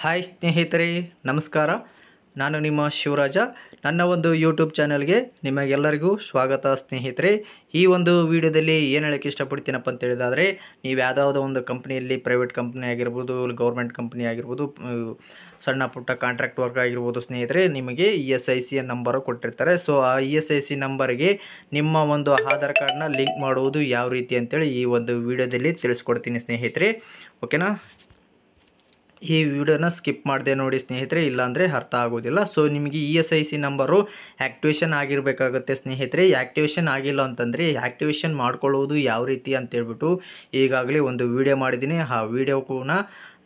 hi ಸ್ನೇಹಿತರೆ ನಮಸ್ಕಾರ ನಾನು ನಿಮ್ಮ ಶಿವರಾಜ ನನ್ನ ಒಂದು ಯೂಟ್ಯೂಬ್ ಚಾನಲ್ಗೆ ನಿಮಗೆಲ್ಲರಿಗೂ ಸ್ವಾಗತ ಸ್ನೇಹಿತರೆ ಈ ಒಂದು ವಿಡಿಯೋದಲ್ಲಿ ಏನು ಹೇಳೋಕ್ಕೆ ಇಷ್ಟಪಡ್ತೀನಪ್ಪ ಅಂತ ಹೇಳಿದಾದರೆ ನೀವು ಯಾವುದಾವುದೋ ಒಂದು ಕಂಪ್ನಿಯಲ್ಲಿ ಪ್ರೈವೇಟ್ ಕಂಪ್ನಿ ಆಗಿರ್ಬೋದು ಗೌರ್ಮೆಂಟ್ ಕಂಪ್ನಿ ಆಗಿರ್ಬೋದು ಸಣ್ಣ ಪುಟ್ಟ ಕಾಂಟ್ರಾಕ್ಟ್ ವರ್ಕ್ ಆಗಿರ್ಬೋದು ಸ್ನೇಹಿತರೆ ನಿಮಗೆ E S I C number ಕೊಟ್ಟಿರ್ತಾರೆ ಸೊ ಆ ಇ ಎಸ್ ಐ ಸಿ ನಂಬರ್ಗೆ ನಿಮ್ಮ ಒಂದು ಆಧಾರ್ ಕಾರ್ಡ್ನ ಲಿಂಕ್ ಮಾಡುವುದು ಯಾವ ರೀತಿ ಅಂತೇಳಿ ಈ ಒಂದು ವಿಡಿಯೋದಲ್ಲಿ ತಿಳಿಸ್ಕೊಡ್ತೀನಿ ಸ್ನೇಹಿತರೆ ಓಕೆನಾ ಈ ವಿಡಿಯೋನ ಸ್ಕಿಪ್ ಮಾಡಿದೆ ನೋಡಿ ಸ್ನೇಹಿತರೆ ಇಲ್ಲಾಂದರೆ ಅರ್ಥ ಆಗೋದಿಲ್ಲ ಸೊ ನಿಮಗೆ E e S I C number activation ಆಗಿರಬೇಕಾಗುತ್ತೆ ಸ್ನೇಹಿತರೆ ಆ್ಯಕ್ಟಿವೇಶನ್ ಆಗಿಲ್ಲ ಅಂತಂದರೆ ಆ್ಯಕ್ಟಿವೇಷನ್ ಮಾಡ್ಕೊಳ್ಳೋದು ಯಾವ ರೀತಿ ಅಂತೇಳ್ಬಿಟ್ಟು ಈಗಾಗಲೇ ಒಂದು ವಿಡಿಯೋ ಮಾಡಿದ್ದೀನಿ ಆ ವಿಡಿಯೋ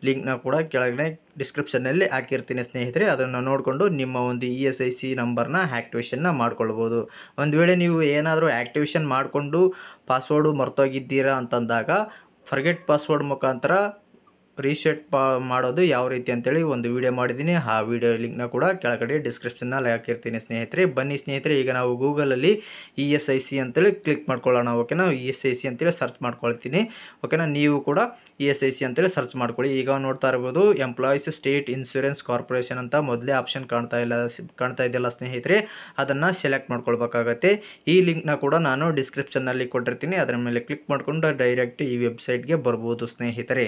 ಲಿಂಕ್ನ ಕೂಡ ಕೆಳಗಡೆ ಡಿಸ್ಕ್ರಿಪ್ಷನ್ನಲ್ಲಿ ಹಾಕಿರ್ತೀನಿ ಸ್ನೇಹಿತರೆ ಅದನ್ನು ನೋಡಿಕೊಂಡು ನಿಮ್ಮ ಒಂದು ಇ ಎಸ್ ಐ ಸಿ ನಂಬರ್ನ ಆ್ಯಕ್ಟಿವೇಷನ್ನ ಮಾಡ್ಕೊಳ್ಬೋದು ಒಂದು ವೇಳೆ ನೀವು ಏನಾದರೂ ಆ್ಯಕ್ಟಿವೇಷನ್ ಮಾಡಿಕೊಂಡು ಪಾಸ್ವರ್ಡು ಮರ್ತೋಗಿದ್ದೀರಾ ಅಂತಂದಾಗ ಫರ್ಗೆಟ್ ಪಾಸ್ವರ್ಡ್ ಮುಖಾಂತರ ರೀಸೆಟ್ ಪಾ ಮಾಡೋದು ಯಾವ ರೀತಿ ಅಂತೇಳಿ ಒಂದು ವಿಡಿಯೋ ಮಾಡಿದ್ದೀನಿ ಆ ವಿಡಿಯೋ ಲಿಂಕ್ನ ಕೂಡ ಕೆಳಗಡೆ ಡಿಸ್ಕ್ರಿಪ್ಷನ್ನಲ್ಲಿ ಹಾಕಿರ್ತೀನಿ ಸ್ನೇಹಿತರೆ ಬನ್ನಿ ಸ್ನೇಹಿತರೆ ಈಗ ನಾವು ಗೂಗಲಲ್ಲಿ ಇ ಎಸ್ ಐ ಸಿ ಅಂತೇಳಿ ಕ್ಲಿಕ್ ಮಾಡ್ಕೊಳ್ಳೋಣ ಓಕೆನಾ ಇ ಎಸ್ ಐ ಸಿ ಅಂತೇಳಿ ಸರ್ಚ್ ಮಾಡ್ಕೊಳ್ತೀನಿ ಓಕೆನಾ ನೀವು ಕೂಡ ಇ ಎಸ್ ಐ ಸಿ ಅಂತೇಳಿ ಸರ್ಚ್ ಮಾಡ್ಕೊಳ್ಳಿ ಈಗ ನೋಡ್ತಾ ಇರ್ಬೋದು ಎಂಪ್ಲಾಯೀಸ್ ಸ್ಟೇಟ್ ಇನ್ಶೂರೆನ್ಸ್ ಕಾರ್ಪೊರೇಷನ್ ಅಂತ ಮೊದಲೇ ಆಪ್ಷನ್ ಕಾಣ್ತಾ ಇಲ್ಲ ಕಾಣ್ತಾ ಇದೆಯಲ್ಲ ಸ್ನೇಹಿತರೆ ಅದನ್ನು ಸೆಲೆಕ್ಟ್ ಮಾಡ್ಕೊಳ್ಬೇಕಾಗತ್ತೆ ಈ ಲಿಂಕ್ನ ಕೂಡ ನಾನು ಡಿಸ್ಕ್ರಿಪ್ಷನ್ನಲ್ಲಿ ಕೊಟ್ಟಿರ್ತೀನಿ ಅದರ ಮೇಲೆ ಕ್ಲಿಕ್ ಮಾಡಿಕೊಂಡು ಡೈರೆಕ್ಟ್ ಈ ವೆಬ್ಸೈಟ್ಗೆ ಬರ್ಬೋದು ಸ್ನೇಹಿತರೆ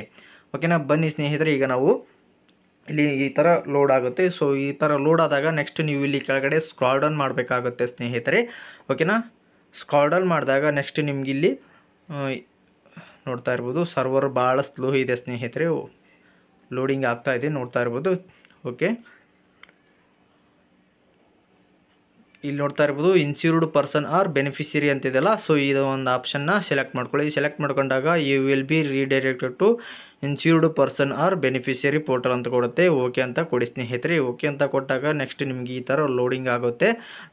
ಓಕೆನಾ ಬನ್ನಿ ಸ್ನೇಹಿತರೆ ಈಗ ನಾವು ಇಲ್ಲಿ ಈ ಥರ ಲೋಡ್ ಆಗುತ್ತೆ ಸೊ ಈ ಥರ ಲೋಡ್ ಆದಾಗ ನೆಕ್ಸ್ಟ್ ನೀವು ಇಲ್ಲಿ ಕೆಳಗಡೆ ಡೌನ್ ಮಾಡಬೇಕಾಗುತ್ತೆ ಸ್ನೇಹಿತರೆ ಓಕೆನಾ ಡೌನ್ ಮಾಡಿದಾಗ ನೆಕ್ಸ್ಟ್ ನಿಮ್ಗೆ ಇಲ್ಲಿ ನೋಡ್ತಾ ಇರ್ಬೋದು ಸರ್ವರ್ ಭಾಳ ಸ್ಲೋ ಇದೆ ಸ್ನೇಹಿತರೆ ಲೋಡಿಂಗ್ ಆಗ್ತಾ ಇದೆ ನೋಡ್ತಾ ಇರ್ಬೋದು ಓಕೆ ಇಲ್ಲಿ ನೋಡ್ತಾ ಇರ್ಬೋದು ಇನ್ಸ್ಯೂರ್ಡ್ ಪರ್ಸನ್ ಆರ್ ಬೆನಿಫಿಷರಿ ಅಂತಿದೆಯಲ್ಲ ಸೊ ಇದು ಒಂದು ಆಪ್ಷನ್ನ ಸೆಲೆಕ್ಟ್ ಮಾಡ್ಕೊಳ್ಳಿ ಸೆಲೆಕ್ಟ್ ಮಾಡ್ಕೊಂಡಾಗ you will be redirected to insured person or beneficiary portal ಅಂತ ಕೊಡುತ್ತೆ ಓಕೆ ಅಂತ ಕೊಡಿ ಸ್ನೇಹಿತರೆ ಓಕೆ ಅಂತ ಕೊಟ್ಟಾಗ ನೆಕ್ಸ್ಟ್ ನಿಮಗೆ ಈ ಥರ ಲೋಡಿಂಗ್ ಆಗುತ್ತೆ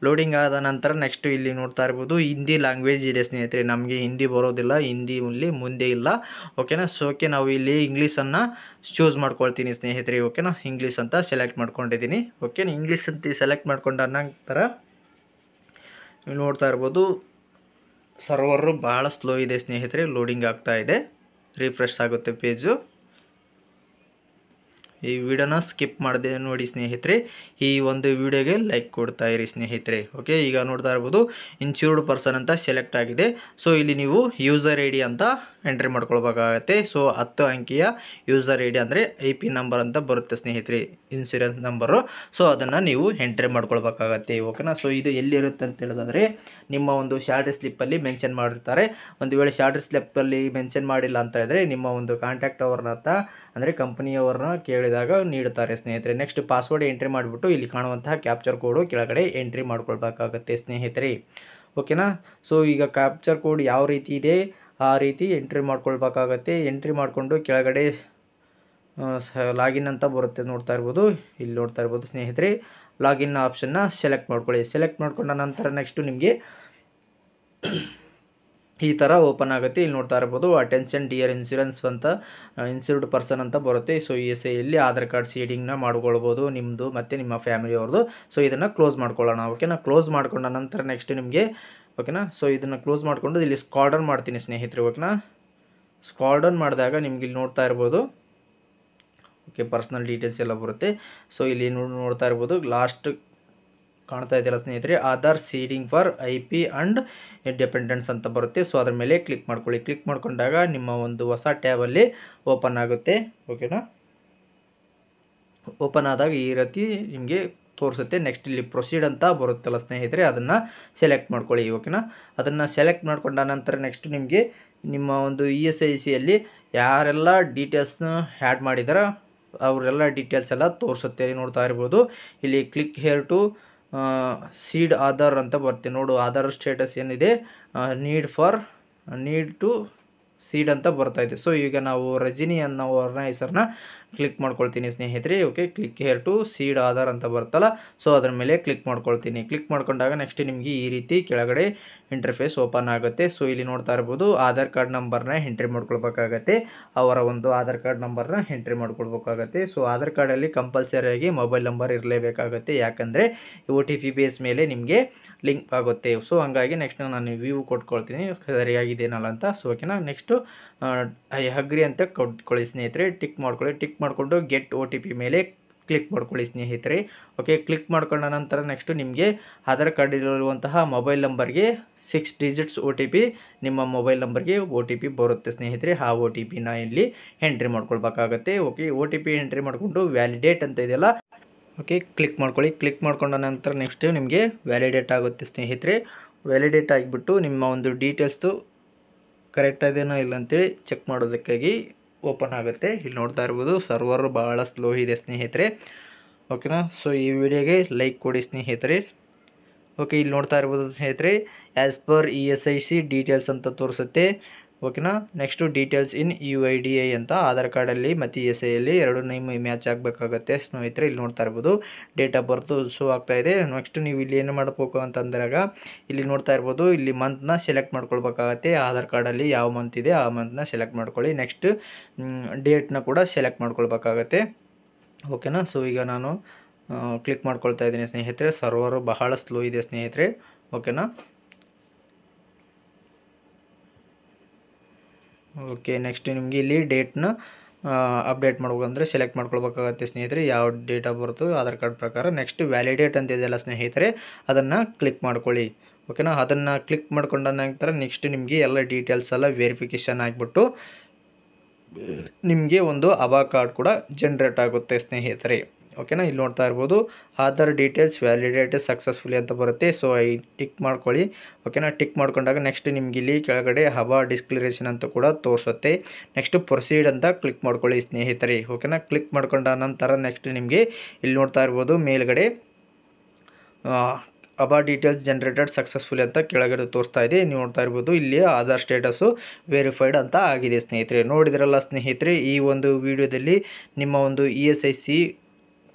ಲೋಡಿಂಗ್ ಆದ ನಂತರ ನೆಕ್ಸ್ಟ್ ಇಲ್ಲಿ ನೋಡ್ತಾ ಇರ್ಬೋದು ಹಿಂದಿ ಲ್ಯಾಂಗ್ವೇಜ್ ಇದೆ ಸ್ನೇಹಿತರೆ ನಮಗೆ ಹಿಂದಿ ಬರೋದಿಲ್ಲ ಹಿಂದಿ ಇಲ್ಲಿ ಮುಂದೆ ಇಲ್ಲ ಓಕೆನಾ ಓಕೆ ನಾವು ಇಲ್ಲಿ ಇಂಗ್ಲೀಷನ್ನು ಚೂಸ್ ಮಾಡ್ಕೊಳ್ತೀನಿ ಸ್ನೇಹಿತರೆ ಓಕೆನಾ ಇಂಗ್ಲೀಷ್ ಅಂತ ಸೆಲೆಕ್ಟ್ ಮಾಡ್ಕೊಂಡಿದ್ದೀನಿ ಓಕೆ ಇಂಗ್ಲೀಷ್ ಅಂತ ಸೆಲೆಕ್ಟ್ ಮಾಡ್ಕೊಂಡ ನಂತರ ನೀವು ನೋಡ್ತಾ ಇರ್ಬೋದು ಸರ್ವರು ಭಾಳ ಸ್ಲೋ ಇದೆ ಸ್ನೇಹಿತರೆ ಲೋಡಿಂಗ್ ಆಗ್ತಾ ಇದೆ ರಿಫ್ರೆಶ್ ಆಗುತ್ತೆ ಪೇಜು ಈ ವಿಡಿಯೋನ ಸ್ಕಿಪ್ ಮಾಡಿದೆ ನೋಡಿ ಸ್ನೇಹಿತರೆ ಈ ಒಂದು ವಿಡಿಯೋಗೆ ಲೈಕ್ ಕೊಡ್ತಾ ಇರಿ ಸ್ನೇಹಿತರೆ ಓಕೆ ಈಗ ನೋಡ್ತಾ ಇರ್ಬೋದು ಇನ್ಶೂರ್ಡ್ ಪರ್ಸನ್ ಅಂತ ಸೆಲೆಕ್ಟ್ ಆಗಿದೆ ಸೊ ಇಲ್ಲಿ ನೀವು ಯೂಸರ್ ಐ ಡಿ ಅಂತ ಎಂಟ್ರಿ ಮಾಡ್ಕೊಳ್ಬೇಕಾಗತ್ತೆ ಸೊ ಹತ್ತು ಅಂಕಿಯ ಯೂಸರ್ ಐ ಡಿ ಅಂದರೆ ಐ ಪಿ ನಂಬರ್ ಅಂತ ಬರುತ್ತೆ ಸ್ನೇಹಿತರೆ ಇನ್ಸೂರೆನ್ಸ್ ನಂಬರು ಸೊ ಅದನ್ನು ನೀವು ಎಂಟ್ರಿ ಮಾಡ್ಕೊಳ್ಬೇಕಾಗತ್ತೆ ಓಕೆನಾ ಸೊ ಇದು ಎಲ್ಲಿರುತ್ತೆ ಅಂತ ಹೇಳಿದ್ರೆ ನಿಮ್ಮ ಒಂದು ಶಾರ್ಟ್ ಸ್ಲಿಪ್ಪಲ್ಲಿ ಮೆನ್ಷನ್ ಮಾಡಿರ್ತಾರೆ ಒಂದು ವೇಳೆ ಶಾರ್ಟ್ ಸ್ಲಿಪ್ಪಲ್ಲಿ ಮೆನ್ಷನ್ ಮಾಡಿಲ್ಲ ಅಂತ ಹೇಳಿದ್ರೆ ನಿಮ್ಮ ಒಂದು ಕಾಂಟ್ಯಾಕ್ಟ್ ಅವ್ರನ್ನ ಅಂದರೆ ಕಂಪ್ನಿಯವ್ರನ್ನ ಕೇಳಿದಾಗ ನೀಡುತ್ತಾರೆ ಸ್ನೇಹಿತರೆ ನೆಕ್ಸ್ಟ್ ಪಾಸ್ವರ್ಡ್ ಎಂಟ್ರಿ ಮಾಡಿಬಿಟ್ಟು ಇಲ್ಲಿ ಕಾಣುವಂತಹ ಕ್ಯಾಪ್ಚರ್ ಕೋಡು ಕೆಳಗಡೆ ಎಂಟ್ರಿ ಮಾಡ್ಕೊಳ್ಬೇಕಾಗತ್ತೆ ಸ್ನೇಹಿತರೆ ಓಕೆನಾ ಸೊ ಈಗ ಕ್ಯಾಪ್ಚರ್ ಕೋಡ್ ಯಾವ ರೀತಿ ಇದೆ ಆ ರೀತಿ ಎಂಟ್ರಿ ಮಾಡ್ಕೊಳ್ಬೇಕಾಗತ್ತೆ ಎಂಟ್ರಿ ಮಾಡಿಕೊಂಡು ಕೆಳಗಡೆ ಲಾಗಿನ್ ಅಂತ ಬರುತ್ತೆ ನೋಡ್ತಾ ಇರ್ಬೋದು ಇಲ್ಲಿ ನೋಡ್ತಾ ಇರ್ಬೋದು ಸ್ನೇಹಿತರೆ ಲಾಗಿನ್ ಆಪ್ಷನ್ನ ಸೆಲೆಕ್ಟ್ ಮಾಡ್ಕೊಳ್ಳಿ ಸೆಲೆಕ್ಟ್ ಮಾಡ್ಕೊಂಡ ನಂತರ ನೆಕ್ಸ್ಟು ನಿಮಗೆ ಈ ಥರ ಓಪನ್ ಆಗುತ್ತೆ ಇಲ್ಲಿ ನೋಡ್ತಾ ಇರ್ಬೋದು ಅಟೆನ್ಷನ್ ಡಿಯರ್ ಇನ್ಸೂರೆನ್ಸ್ ಅಂತ ಇನ್ಸೂರ್ಡ್ ಪರ್ಸನ್ ಅಂತ ಬರುತ್ತೆ ಸೊ ಇ ಎಸ್ ಐಯಲ್ಲಿ ಆಧಾರ್ ಕಾರ್ಡ್ ಸೀಡಿಂಗ್ನ ಮಾಡ್ಕೊಳ್ಬೋದು ನಿಮ್ಮದು ಮತ್ತು ನಿಮ್ಮ ಫ್ಯಾಮಿಲಿಯವ್ರದ್ದು ಸೊ ಇದನ್ನು ಕ್ಲೋಸ್ ಮಾಡ್ಕೊಳ್ಳೋಣ ಓಕೆನಾ ಕ್ಲೋಸ್ ಮಾಡ್ಕೊಂಡ ನಂತರ ನೆಕ್ಸ್ಟ್ ನಿಮಗೆ ಓಕೆನಾ ಸೊ ಇದನ್ನು ಕ್ಲೋಸ್ ಮಾಡಿಕೊಂಡು ಇಲ್ಲಿ ಸ್ಕಾರ್ಡನ್ ಮಾಡ್ತೀನಿ ಸ್ನೇಹಿತರೆ ಓಕೆನಾ ಸ್ಕಾರ್ಡನ್ ಮಾಡಿದಾಗ ನಿಮ್ಗೆ ಇಲ್ಲಿ ನೋಡ್ತಾ ಇರ್ಬೋದು ಓಕೆ ಪರ್ಸ್ನಲ್ ಡೀಟೇಲ್ಸ್ ಎಲ್ಲ ಬರುತ್ತೆ ಸೊ ಇಲ್ಲಿ ನೋಡ್ತಾ ಇರ್ಬೋದು ಲಾಸ್ಟ್ ಕಾಣ್ತಾ ಇದೆಯಲ್ಲ ಸ್ನೇಹಿತರೆ Aadhaar seeding for I P and dependence ಅಂತ ಬರುತ್ತೆ ಸೊ ಅದರ ಮೇಲೆ ಕ್ಲಿಕ್ ಮಾಡ್ಕೊಳ್ಳಿ ಕ್ಲಿಕ್ ಮಾಡಿಕೊಂಡಾಗ ನಿಮ್ಮ ಒಂದು ಹೊಸ ಟ್ಯಾಬಲ್ಲಿ ಓಪನ್ ಆಗುತ್ತೆ ಓಕೆನಾ ಓಪನ್ ಆದಾಗ ಈ ರೀತಿ ನಿಮಗೆ ತೋರಿಸುತ್ತೆ ನೆಕ್ಸ್ಟ್ ಇಲ್ಲಿ ಪ್ರೊಸೀಡ್ ಅಂತ ಬರುತ್ತಲ್ಲ ಸ್ನೇಹಿತರೆ ಅದನ್ನು ಸೆಲೆಕ್ಟ್ ಮಾಡ್ಕೊಳ್ಳಿ ಓಕೆನಾ ಅದನ್ನು ಸೆಲೆಕ್ಟ್ ಮಾಡ್ಕೊಂಡ ನಂತರ ನೆಕ್ಸ್ಟ್ ನಿಮಗೆ ನಿಮ್ಮ ಒಂದು ಇ ಎಸ್ ಐ ಸಿಯಲ್ಲಿ ಯಾರೆಲ್ಲ ಡೀಟೇಲ್ಸ್ನ ಆ್ಯಡ್ ಮಾಡಿದಾರ ಅವರೆಲ್ಲ ಡೀಟೇಲ್ಸ್ ಎಲ್ಲ ತೋರಿಸುತ್ತೆ ನೋಡ್ತಾ ಇರ್ಬೋದು ಇಲ್ಲಿ click here to seed Aadhaar ಅಂತ ಬರ್ತೀವಿ ನೋಡು ಆಧಾರ್ ಸ್ಟೇಟಸ್ ಏನಿದೆ need for need to seed ಅಂತ ಬರ್ತಾ ಇದೆ ಸೊ ಈಗ ನಾವು ರಜಿನಿ ಅನ್ನೋ ಅವ್ರನ್ನ ಹೆಸರನ್ನ ಕ್ಲಿಕ್ ಮಾಡ್ಕೊಳ್ತೀನಿ ಸ್ನೇಹಿತರೆ okay click here to seed Aadhaar ಅಂತ ಬರ್ತಲ್ಲ ಸೊ ಅದ್ರ ಮೇಲೆ ಕ್ಲಿಕ್ ಮಾಡ್ಕೊಳ್ತೀನಿ ಕ್ಲಿಕ್ ಮಾಡ್ಕೊಂಡಾಗ ನೆಕ್ಸ್ಟ್ ನಿಮಗೆ ಈ ರೀತಿ ಕೆಳಗಡೆ ಇಂಟರ್ಫೇಸ್ ಓಪನ್ ಆಗುತ್ತೆ ಸೊ ಇಲ್ಲಿ ನೋಡ್ತಾ ಇರ್ಬೋದು ಆಧಾರ್ ಕಾರ್ಡ್ ನಂಬರ್ನ ಎಂಟ್ರಿ ಮಾಡ್ಕೊಳ್ಬೇಕಾಗತ್ತೆ ಅವರ ಒಂದು ಆಧಾರ್ ಕಾರ್ಡ್ ನಂಬರ್ನ ಎಂಟ್ರಿ ಮಾಡ್ಕೊಳ್ಬೇಕಾಗತ್ತೆ ಸೊ ಆಧಾರ್ ಕಾರ್ಡಲ್ಲಿ ಕಂಪಲ್ಸರಿಯಾಗಿ ಮೊಬೈಲ್ ನಂಬರ್ ಇರಲೇಬೇಕಾಗತ್ತೆ ಯಾಕಂದರೆ ಒ ಟಿ ಪಿ ಬೇಸ್ ಮೇಲೆ ನಿಮಗೆ ಲಿಂಕ್ ಆಗುತ್ತೆ ಸೊ ಹಂಗಾಗಿ ನೆಕ್ಸ್ಟ್ ನಾನು ವ್ಯೂ ಕೊಟ್ಕೊಳ್ತೀನಿ ಸರಿಯಾಗಿದೆನಲ್ಲ ಅಂತ ಸೊ ಓಕೆನಾ ನೆಕ್ಸ್ಟ್ ನೆಕ್ಸ್ಟು ಹಗ್ರಿ ಅಂತ ಕೊಟ್ಕೊಳ್ಳಿ ಸ್ನೇಹಿತರೆ ಟಿಕ್ ಮಾಡ್ಕೊಳ್ಳಿ ಟಿಕ್ ಮಾಡಿಕೊಂಡು ಗೆಟ್ ಓ ಟಿ ಪಿ ಮೇಲೆ ಕ್ಲಿಕ್ ಮಾಡ್ಕೊಳ್ಳಿ ಸ್ನೇಹಿತರೆ ಓಕೆ ಕ್ಲಿಕ್ ಮಾಡ್ಕೊಂಡ ನಂತರ ನೆಕ್ಸ್ಟು ನಿಮಗೆ ಆಧಾರ್ ಕಾರ್ಡ್ ಇರುವಂತಹ ಮೊಬೈಲ್ ನಂಬರ್ಗೆ six digits O T P ನಿಮ್ಮ ಮೊಬೈಲ್ ನಂಬರ್ಗೆ ಒ ಟಿ ಪಿ ಬರುತ್ತೆ ಸ್ನೇಹಿತರೆ ಆ ಒ ಟಿ ಪಿನ ಇಲ್ಲಿ ಎಂಟ್ರಿ ಮಾಡ್ಕೊಳ್ಬೇಕಾಗತ್ತೆ okay O T P entry ಮಾಡಿಕೊಂಡು ವ್ಯಾಲಿಡೇಟ್ ಅಂತ ಇದೆಯಲ್ಲ ಓಕೆ ಕ್ಲಿಕ್ ಮಾಡ್ಕೊಳ್ಳಿ ಕ್ಲಿಕ್ ಮಾಡ್ಕೊಂಡ ನಂತರ ನೆಕ್ಸ್ಟು ನಿಮಗೆ ವ್ಯಾಲಿಡೇಟ್ ಆಗುತ್ತೆ ಸ್ನೇಹಿತರೆ ವ್ಯಾಲಿಡೇಟ್ ಆಗಿಬಿಟ್ಟು ನಿಮ್ಮ ಒಂದು ಡೀಟೇಲ್ಸು ಕರೆಕ್ಟ್ ಅದೇನೋ ಇಲ್ಲ ಅಂತೇಳಿ ಚೆಕ್ ಮಾಡೋದಕ್ಕಾಗಿ ಓಪನ್ ಆಗುತ್ತೆ ಇಲ್ಲಿ ನೋಡ್ತಾ ಇರ್ಬೋದು ಸರ್ವರ್ ಭಾಳ ಸ್ಲೋ ಇದೆ ಸ್ನೇಹಿತರೆ ಓಕೆನಾ ಸೊ ಈ ವಿಡಿಯೋಗೆ ಲೈಕ್ ಕೊಡಿ ಸ್ನೇಹಿತರೆ ಓಕೆ ಇಲ್ಲಿ ನೋಡ್ತಾ ಇರ್ಬೋದು ಸ್ನೇಹಿತರೆ as per E S I C details ಅಂತ ತೋರಿಸುತ್ತೆ ಓಕೆನಾ next details in U I D I ಅಂತ ಆಧಾರ್ ಕಾರ್ಡಲ್ಲಿ ಮತ್ತು ಎಸ್ ಐಯಲ್ಲಿ ಎರಡು ನೈಮ್ ಮ್ಯಾಚ್ ಆಗಬೇಕಾಗತ್ತೆ ಸ್ನೇಹಿತರೆ ಇಲ್ಲಿ ನೋಡ್ತಾ ಇರ್ಬೋದು ಡೇಟ್ ಆಫ್ ಬರ್ತು ಶೋ ಆಗ್ತಾ ಇದೆ ನೆಕ್ಸ್ಟ್ ನೀವು ಇಲ್ಲಿ ಏನು ಮಾಡಬೇಕು ಅಂತಂದಾಗ ಇಲ್ಲಿ ನೋಡ್ತಾ ಇರ್ಬೋದು ಇಲ್ಲಿ ಮಂತ್ನ ಸೆಲೆಕ್ಟ್ ಮಾಡ್ಕೊಳ್ಬೇಕಾಗತ್ತೆ ಆಧಾರ್ ಕಾರ್ಡಲ್ಲಿ ಯಾವ ಮಂತ್ ಇದೆ ಆ ಮಂತ್ನ ಸೆಲೆಕ್ಟ್ ಮಾಡ್ಕೊಳ್ಳಿ ನೆಕ್ಸ್ಟ್ ಡೇಟ್ನ ಕೂಡ ಸೆಲೆಕ್ಟ್ ಮಾಡ್ಕೊಳ್ಬೇಕಾಗತ್ತೆ ಓಕೆನಾ ಸೊ ಈಗ ನಾನು ಕ್ಲಿಕ್ ಮಾಡ್ಕೊಳ್ತಾ ಇದ್ದೀನಿ ಸ್ನೇಹಿತರೆ ಸರ್ವರು ಬಹಳ ಸ್ಲೋ ಇದೆ ಸ್ನೇಹಿತರೆ ಓಕೆನಾ ಓಕೆ ನೆಕ್ಸ್ಟ್ ನಿಮಗೆ ಇಲ್ಲಿ ಡೇಟ್ನ ಅಪ್ಡೇಟ್ ಮಾಡ್ಬೇಕಂದ್ರೆ ಸೆಲೆಕ್ಟ್ ಮಾಡ್ಕೊಳ್ಬೇಕಾಗತ್ತೆ ಸ್ನೇಹಿತರೆ ಯಾವ date of birth Aadhaar card ಪ್ರಕಾರ ನೆಕ್ಸ್ಟ್ ವ್ಯಾಲಿಡೇಟ್ ಅಂತ ಇದೆಯಲ್ಲ ಸ್ನೇಹಿತರೆ ಅದನ್ನು ಕ್ಲಿಕ್ ಮಾಡ್ಕೊಳ್ಳಿ ಓಕೆನಾ ಅದನ್ನು ಕ್ಲಿಕ್ ಮಾಡ್ಕೊಂಡ ನಂತರ ನೆಕ್ಸ್ಟ್ ನಿಮಗೆ ಎಲ್ಲ ಡೀಟೇಲ್ಸ್ ಎಲ್ಲ ವೆರಿಫಿಕೇಷನ್ ಆಗಿಬಿಟ್ಟು ನಿಮಗೆ ಒಂದು ಅಬಾ ಕಾರ್ಡ್ ಕೂಡ ಜನ್ರೇಟ್ ಆಗುತ್ತೆ ಸ್ನೇಹಿತರೆ ಓಕೆನಾ ಇಲ್ಲಿ ನೋಡ್ತಾ ಇರ್ಬೋದು ಆಧಾರ್ ಡೀಟೇಲ್ಸ್ ವ್ಯಾಲಿಡೇಟ್ ಸಕ್ಸಸ್ಫುಲಿ ಅಂತ ಬರುತ್ತೆ ಸೊ ಈ ಟಿಕ್ ಮಾಡ್ಕೊಳ್ಳಿ ಓಕೆನಾ ಟಿಕ್ ಮಾಡ್ಕೊಂಡಾಗ ನೆಕ್ಸ್ಟ್ ನಿಮ್ಗೆ ಇಲ್ಲಿ ಕೆಳಗಡೆ ಹವಾ ಡಿಸ್ಕ್ಲರೇಷನ್ ಅಂತ ಕೂಡ ತೋರಿಸುತ್ತೆ ನೆಕ್ಸ್ಟ್ ಪ್ರೊಸೀಡ್ ಅಂತ ಕ್ಲಿಕ್ ಮಾಡ್ಕೊಳ್ಳಿ ಸ್ನೇಹಿತರೆ ಓಕೆನಾ ಕ್ಲಿಕ್ ಮಾಡ್ಕೊಂಡ ನಂತರ ನೆಕ್ಸ್ಟ್ ನಿಮಗೆ ಇಲ್ಲಿ ನೋಡ್ತಾ ಇರ್ಬೋದು ಮೇಲ್ಗಡೆ ಅಬಾ ಡೀಟೇಲ್ಸ್ ಜನರೇಟೆಡ್ ಸಕ್ಸಸ್ಫುಲಿ ಅಂತ ಕೆಳಗಡೆ ತೋರಿಸ್ತಾ ಇದೆ ನೀವು ನೋಡ್ತಾ ಇರ್ಬೋದು ಇಲ್ಲಿ ಆಧಾರ್ ಸ್ಟೇಟಸ್ಸು ವೆರಿಫೈಡ್ ಅಂತ ಆಗಿದೆ ಸ್ನೇಹಿತರೆ ನೋಡಿದ್ರಲ್ಲ ಸ್ನೇಹಿತರೆ ಈ ಒಂದು ವಿಡಿಯೋದಲ್ಲಿ ನಿಮ್ಮ ಒಂದು ಇ ಎಸ್ ಐ ಸಿ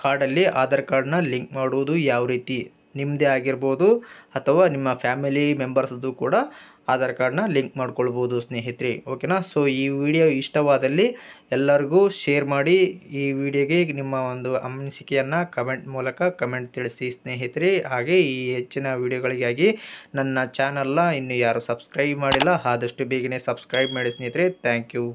ಕಾರ್ಡಲ್ಲಿ ಆಧಾರ್ ಕಾರ್ಡನ್ನ ಲಿಂಕ್ ಮಾಡುವುದು ಯಾವ ರೀತಿ ನಿಮ್ಮದೇ ಆಗಿರ್ಬೋದು ಅಥವಾ ನಿಮ್ಮ ಫ್ಯಾಮಿಲಿ ಮೆಂಬರ್ಸದ್ದು ಕೂಡ ಆಧಾರ್ ಕಾರ್ಡನ್ನ ಲಿಂಕ್ ಮಾಡ್ಕೊಳ್ಬೋದು ಸ್ನೇಹಿತರೆ ಓಕೆನಾ ಸೊ ಈ ವಿಡಿಯೋ ಇಷ್ಟವಾದಲ್ಲಿ ಎಲ್ಲರಿಗೂ ಶೇರ್ ಮಾಡಿ ಈ ವಿಡಿಯೋಗೆ ನಿಮ್ಮ ಒಂದು ಅನಿಸಿಕೆಯನ್ನು ಕಮೆಂಟ್ ಮೂಲಕ ಕಮೆಂಟ್ ತಿಳಿಸಿ ಸ್ನೇಹಿತರೆ ಹಾಗೆ ಈ ಹೆಚ್ಚಿನ ವಿಡಿಯೋಗಳಿಗಾಗಿ ನನ್ನ ಚಾನಲ್ನ ಇನ್ನು ಯಾರು ಸಬ್ಸ್ಕ್ರೈಬ್ ಮಾಡಿಲ್ಲ ಆದಷ್ಟು ಬೇಗನೆ ಸಬ್ಸ್ಕ್ರೈಬ್ ಮಾಡಿ ಸ್ನೇಹಿತರೆ ಥ್ಯಾಂಕ್ ಯು